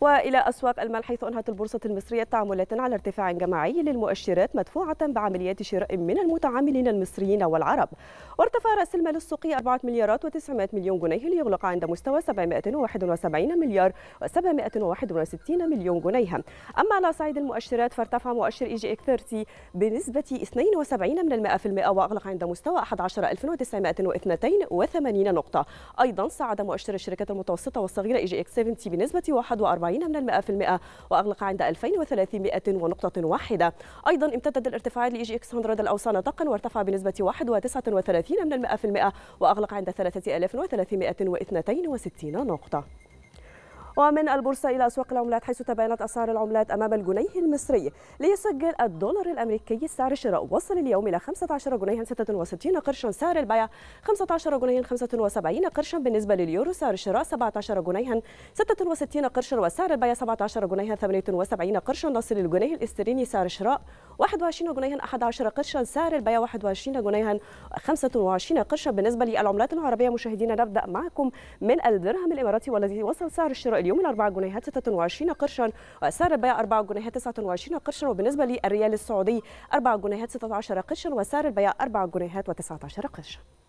والى اسواق المال حيث انهت البورصه المصريه تعاملات على ارتفاع جماعي للمؤشرات مدفوعه بعمليات شراء من المتعاملين المصريين والعرب وارتفع راس المال السوقي 4 مليارات و900 مليون جنيه ليغلق عند مستوى 771 مليار و761 مليون جنيه اما على صعيد المؤشرات فارتفع مؤشر اي جي اك 30 بنسبه 72 من المائة في المائة واغلق عند مستوى 11982 نقطه ايضا صعد مؤشر الشركات المتوسطه والصغيره اي جي اك 70 بنسبه 41 40 من المئة في المئة وأغلق عند 2300 ونقطة واحدة أيضا امتدد الارتفاعات لإي جي إكس 100 الأوصى نطاقا وارتفع بنسبة 1.39 من المئة في المئة وأغلق عند 3362 نقطة ومن البورصة إلى أسواق العملات حيث تباينت أسعار العملات أمام الجنيه المصري ليسجل الدولار الأمريكي سعر الشراء وصل اليوم إلى 15 جنيها 66 قرشا سعر البيع 15 جنيها 75 قرشا بالنسبة لليورو سعر الشراء 17 جنيها 66 قرشا وسعر البيع 17 جنيها 78 قرشا نصل الجنيه الاسترليني سعر الشراء 21 جنيها 11 قرشا سعر البيع 21 جنيها 25 قرشا بالنسبة للعملات العربية مشاهدينا نبدأ معكم من الدرهم الإماراتي والذي وصل سعر الشراء اليوم 4 جنيهات 26 قرشا وسعر البيع 4 جنيهات 29 قرشا وبالنسبة للريال السعودي 4 جنيهات 16 قرشا وسعر البيع 4 جنيهات و19 قرشا